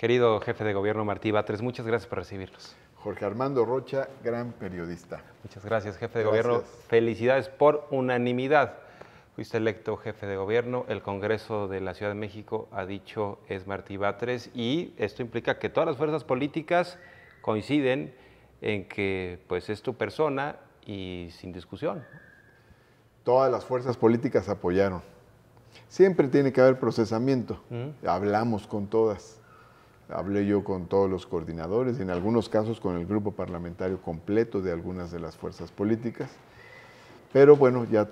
Querido jefe de gobierno Martí Batres, muchas gracias por recibirnos. Jorge Armando Rocha, gran periodista. Muchas gracias, jefe de gobierno. Felicidades por unanimidad. Fuiste electo jefe de gobierno, el Congreso de la Ciudad de México ha dicho es Martí Batres y esto implica que todas las fuerzas políticas coinciden en que pues es tu persona y sin discusión. Todas las fuerzas políticas apoyaron. Siempre tiene que haber procesamiento. Hablamos con todas hablé yo con todos los coordinadores, y en algunos casos con el grupo parlamentario completo de algunas de las fuerzas políticas, pero bueno, ya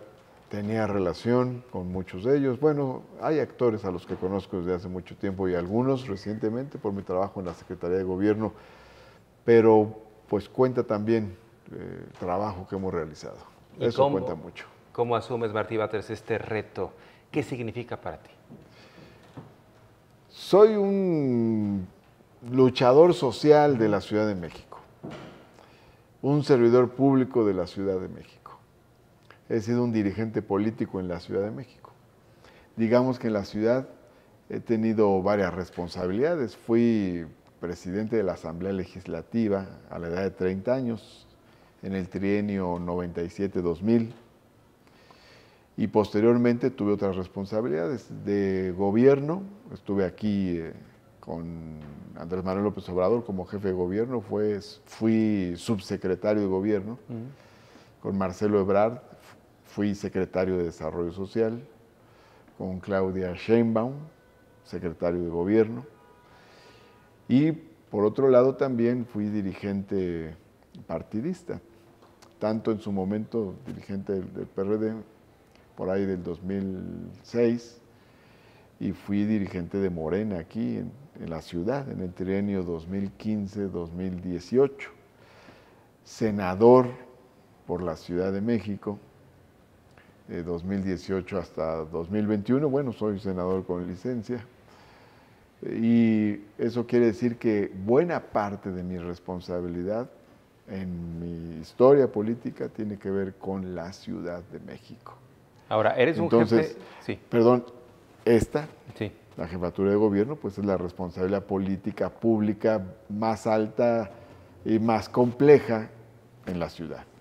tenía relación con muchos de ellos. Bueno, hay actores a los que conozco desde hace mucho tiempo y algunos recientemente por mi trabajo en la Secretaría de Gobierno, pero pues cuenta también el eh, trabajo que hemos realizado. Eso cuenta mucho. ¿Cómo asumes, Martí Batres, este reto? ¿Qué significa para ti? Soy un luchador social de la Ciudad de México, un servidor público de la Ciudad de México. He sido un dirigente político en la Ciudad de México. Digamos que en la ciudad he tenido varias responsabilidades. Fui presidente de la Asamblea Legislativa a la edad de 30 años, en el trienio 97-2000 y posteriormente tuve otras responsabilidades de gobierno. Estuve aquí eh, con Andrés Manuel López Obrador como jefe de gobierno, fui subsecretario de gobierno. Con Marcelo Ebrard fui secretario de Desarrollo Social. Con Claudia Sheinbaum, secretario de gobierno. Y por otro lado también fui dirigente partidista, tanto en su momento dirigente del PRD por ahí del 2006, y fui dirigente de Morena aquí en, la ciudad, en el trienio 2015-2018, senador por la Ciudad de México, de 2018 hasta 2021, bueno, soy senador con licencia, y eso quiere decir que buena parte de mi responsabilidad en mi historia política tiene que ver con la Ciudad de México. Ahora, eres un jefe. Sí. Perdón, esta, la jefatura de gobierno, pues es la responsabilidad política pública más alta y más compleja en la ciudad.